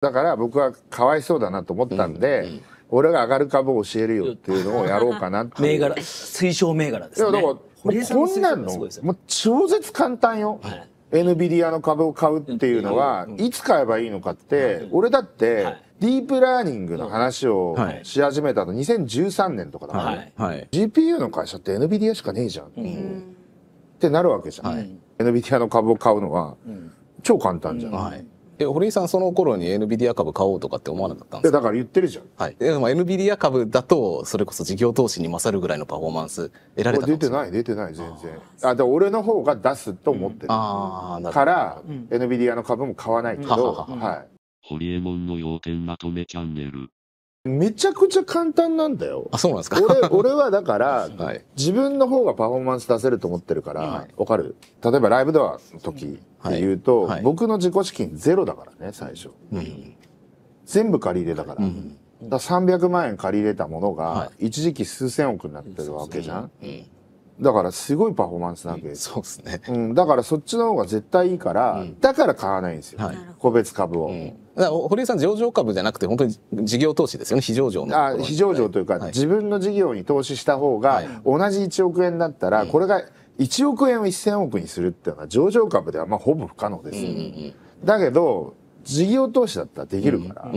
だから僕はかわいそうだなと思ったんで、うんうん、俺が上がる株を教えるよっていうのをやろうかなっていう銘柄推奨銘柄ですねだからこんなんのもう超絶簡単よ、はい、NVIDIA の株を買うっていうのは、うん、いつ買えばいいのかって、はい、俺だって、はい、ディープラーニングの話をし始めたの2013年とかだから、はい、GPU の会社って NVIDIA しかねえじゃん、うん、ってなるわけじゃん、はい、NVIDIA の株を買うのは、うん、超簡単じゃん、はいえ堀井さんその頃に NVIDIA 株買おうとかって思わなかったんですかだから言ってるじゃん、はい、でも NVIDIA 株だとそれこそ事業投資に勝るぐらいのパフォーマンス得られた出てない出てない全然あで俺の方が出すと思ってる、うん、あなるから、うん、NVIDIA の株も買わないけど、うん、はい、ホリエモンの要点まとめチャンネルめちゃくちゃ簡単なんだよ。あ、そうなんですか俺、俺はだから はい、自分の方がパフォーマンス出せると思ってるから、わ、はい、かる例えばライブドアの時、っていうと、はいはい、僕の自己資金ゼロだからね最初、うん、全部借り入れだから、うん、だから300万円借り入れたものが一時期数千億になってるわけじゃん、だからすごいパフォーマンスなわけ、うん、そうですね、うん、だからそっちの方が絶対いいから、うん、だから買わないんですよ、はい、個別株を、うん、堀江さん上場株じゃなくて本当に事業投資ですよね非上場のあ非上場というか、はい、自分の事業に投資した方が、はい、同じ1億円だったら、これが1億円を1,000億にするっていうのは上場株ではまあほぼ不可能です、ね、だけど事業投資だったらできるから、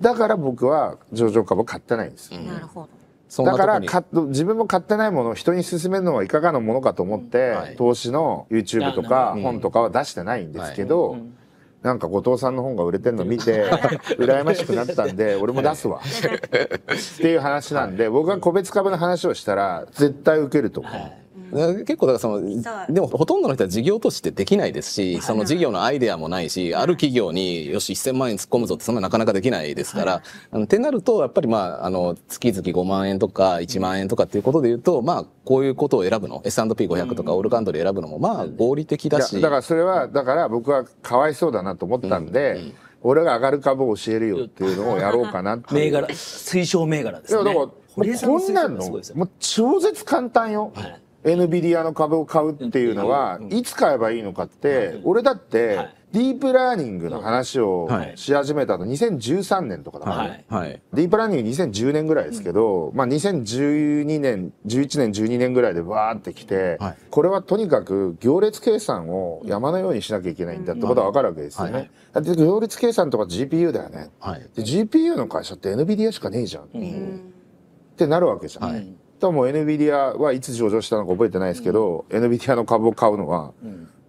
だから僕は上場株買ってないんですよ。なるほどだから自分も買ってないものを人に勧めるのはいかがなものかと思って、はい、投資の YouTube とか本とかは出してないんですけど、はい、なんか後藤さんの本が売れてるの見て 羨ましくなったんで俺も出すわ っていう話なんで、僕が個別株の話をしたら絶対受けると思う。はい結構だからそのでもほとんどの人は事業としてできないですしその事業のアイデアもないし、ある企業によし1,000万円突っ込むぞってそんななかなかできないですから、ってなるとやっぱりまああの月々5万円とか1万円とかっていうことで言うと、まあこういうことを選ぶの S&P500 とかオールカントリー選ぶのもまあ合理的だしだからそれはだから僕はかわいそうだなと思ったんで。うんうん俺が上がる株を教えるよっていうのをやろうかなって銘柄推奨銘柄ですねいやだからこんなんのもう超絶簡単よ、はい NVIDIA の株を買うっていうのは、いつ買えばいいのかって、俺だって、ディープラーニングの話をし始めたの2013年とかだからね、はいディープラーニング2010年ぐらいですけど、まあ、2012年11年12年ぐらいでわーってきて、これはとにかく行列計算を山のようにしなきゃいけないんだってことは分かるわけですよね、だって行列計算とか GPU だよね、で GPU の会社って NVIDIA しかねえじゃん、ってなるわけじゃないだもう NVIDIA はいつ上場したのか覚えてないですけど、うん、NVIDIA の株を買うのは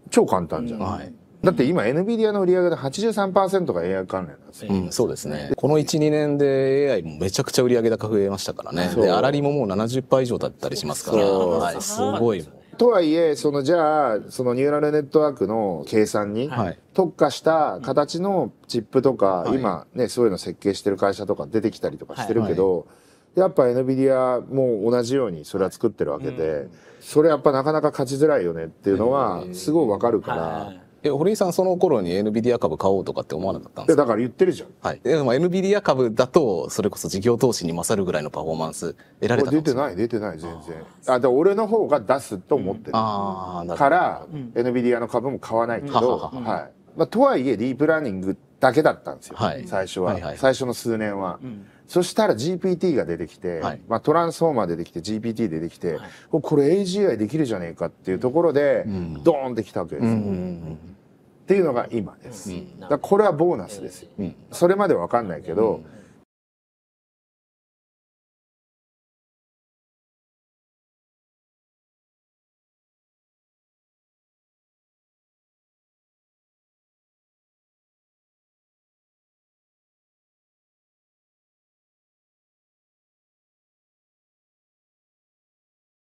超簡単じゃない、うんだって今 NVIDIA の売り上げで83%が AI 関連なんですよ、うん、そうですねこの12年で AI もめちゃくちゃ売り上げ高増えましたからねで粗利ももう70%以上だったりしますから、はい、すごいとはいえそのじゃあそのニューラルネットワークの計算に特化した形のチップとか、はい、今ねそういうの設計してる会社とか出てきたりとかしてるけど、はいやっぱ NVIDIA も同じようにそれは作ってるわけで、それやっぱなかなか勝ちづらいよねっていうのはすごいわかるから。え堀井さんその頃に NVIDIA 株買おうとかって思わなかったんですかだから言ってるじゃん、はい、でも NVIDIA 株だとそれこそ事業投資に勝るぐらいのパフォーマンス得られたかもしれない出てない出てない全然あで俺の方が出すと思ってる,、うん、あなるから、うん、NVIDIA の株も買わないけど、うん、はいまあ、とはいえディープラーニングってだけだったんですよ、はい、最初ははいはい、最初の数年は、うん、そしたら GPT が出てきて、はい、まあ、トランスフォーマー出てきて GPT 出てきて、はい、これ AGI できるじゃねえかっていうところで、うん、ドーンってきたわけですよ、うん、っていうのが今です、だこれはボーナスですよ、それまでわかんないけど、